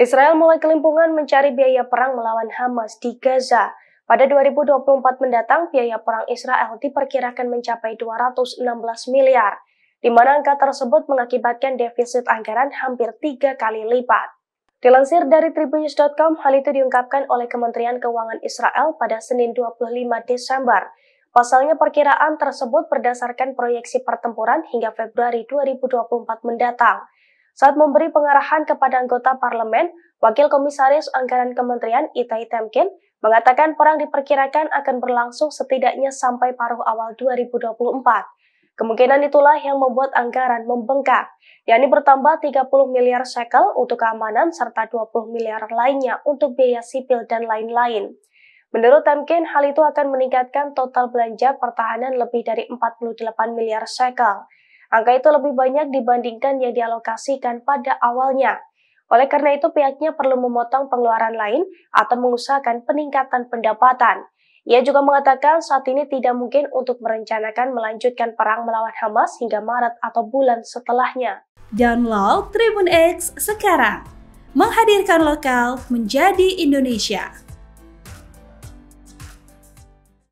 Israel mulai kelimpungan mencari biaya perang melawan Hamas di Gaza. Pada 2024 mendatang, biaya perang Israel diperkirakan mencapai 216 miliar, di mana angka tersebut mengakibatkan defisit anggaran hampir tiga kali lipat. Dilansir dari tribunnews.com, hal itu diungkapkan oleh Kementerian Keuangan Israel pada Senin 25 Desember Pasalnya perkiraan tersebut berdasarkan proyeksi pertempuran hingga Februari 2024 mendatang. Saat memberi pengarahan kepada anggota parlemen, Wakil Komisaris Anggaran Kementerian Itai Temkin mengatakan perang diperkirakan akan berlangsung setidaknya sampai paruh awal 2024. Kemungkinan itulah yang membuat anggaran membengkak, yakni bertambah 30 miliar shekel untuk keamanan serta 20 miliar lainnya untuk biaya sipil dan lain-lain. Menurut Tamkin, hal itu akan meningkatkan total belanja pertahanan lebih dari 48 miliar shekel. Angka itu lebih banyak dibandingkan yang dialokasikan pada awalnya. Oleh karena itu, pihaknya perlu memotong pengeluaran lain atau mengusahakan peningkatan pendapatan. Ia juga mengatakan saat ini tidak mungkin untuk merencanakan melanjutkan perang melawan Hamas hingga Maret atau bulan setelahnya. Download Tribun X sekarang. Menghadirkan lokal menjadi Indonesia.